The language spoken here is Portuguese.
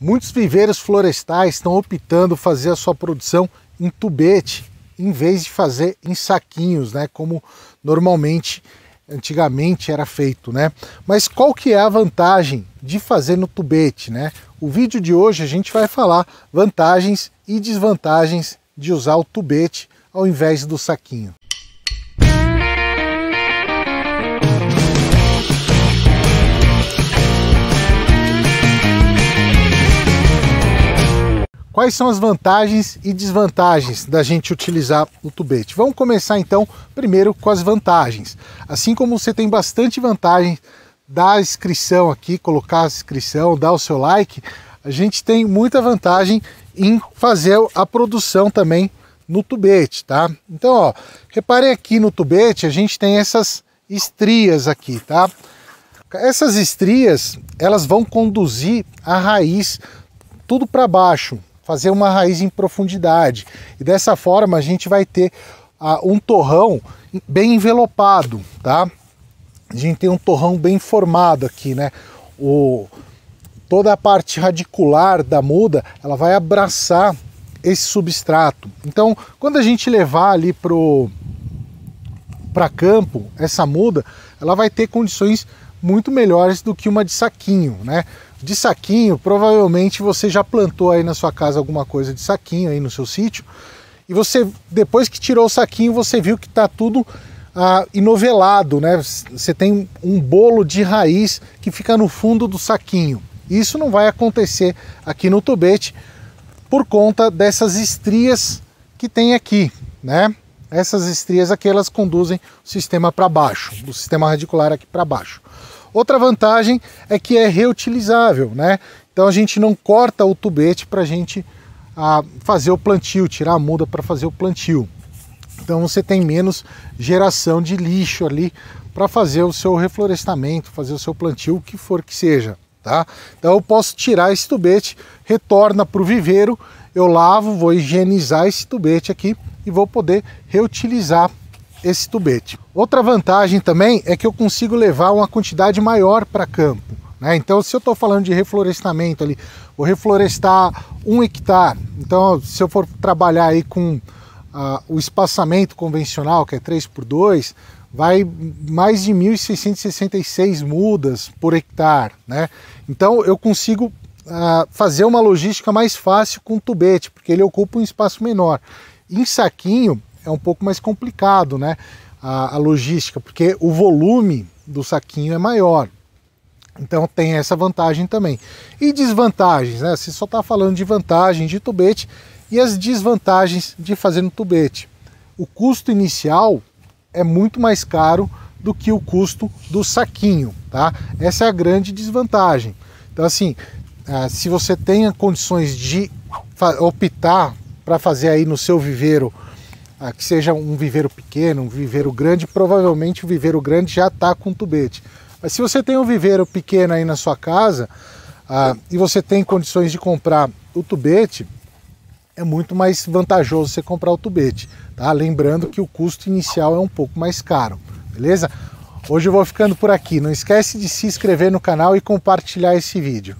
Muitos viveiros florestais estão optando fazer a sua produção em tubete, em vez de fazer em saquinhos, né, como normalmente antigamente era feito, né? Mas qual que é a vantagem de fazer no tubete, né? O vídeo de hoje a gente vai falar vantagens e desvantagens de usar o tubete ao invés do saquinho. Quais são as vantagens e desvantagens da gente utilizar o tubete? Vamos começar então primeiro com as vantagens. Assim como você tem bastante vantagem da inscrição aqui, colocar a inscrição, dar o seu like, a gente tem muita vantagem em fazer a produção também no tubete, tá? Então, ó, reparei aqui no tubete, a gente tem essas estrias aqui, tá? Essas estrias, elas vão conduzir a raiz tudo para baixo, fazer uma raiz em profundidade. E dessa forma a gente vai ter ah, um torrão bem envelopado, tá? A gente tem um torrão bem formado aqui, né? O, toda a parte radicular da muda, ela vai abraçar esse substrato. Então, quando a gente levar ali pro para campo essa muda, ela vai ter condições muito melhores do que uma de saquinho, né? De saquinho, provavelmente você já plantou aí na sua casa alguma coisa de saquinho aí no seu sítio. E você, depois que tirou o saquinho, você viu que tá tudo ah, inovelado, né? Você tem um bolo de raiz que fica no fundo do saquinho. Isso não vai acontecer aqui no tubete por conta dessas estrias que tem aqui, né? Essas estrias aqui elas conduzem o sistema para baixo, o sistema radicular aqui para baixo. Outra vantagem é que é reutilizável, né? Então a gente não corta o tubete para a gente ah, fazer o plantio, tirar a muda para fazer o plantio. Então você tem menos geração de lixo ali para fazer o seu reflorestamento, fazer o seu plantio, o que for que seja, tá? Então eu posso tirar esse tubete, retorna para o viveiro eu lavo, vou higienizar esse tubete aqui e vou poder reutilizar esse tubete. Outra vantagem também é que eu consigo levar uma quantidade maior para campo. Né? Então, se eu estou falando de reflorestamento ali, vou reflorestar um hectare. Então, se eu for trabalhar aí com ah, o espaçamento convencional, que é 3 por 2 vai mais de 1.666 mudas por hectare. Né? Então, eu consigo a fazer uma logística mais fácil com tubete, porque ele ocupa um espaço menor. Em saquinho é um pouco mais complicado, né? A, a logística, porque o volume do saquinho é maior. Então tem essa vantagem também. E desvantagens, né? Você só está falando de vantagem de tubete e as desvantagens de fazer no tubete. O custo inicial é muito mais caro do que o custo do saquinho, tá? Essa é a grande desvantagem. Então assim, ah, se você tenha condições de optar para fazer aí no seu viveiro, ah, que seja um viveiro pequeno, um viveiro grande, provavelmente o viveiro grande já está com tubete. Mas se você tem um viveiro pequeno aí na sua casa ah, e você tem condições de comprar o tubete, é muito mais vantajoso você comprar o tubete, tá? Lembrando que o custo inicial é um pouco mais caro, beleza? Hoje eu vou ficando por aqui. Não esquece de se inscrever no canal e compartilhar esse vídeo.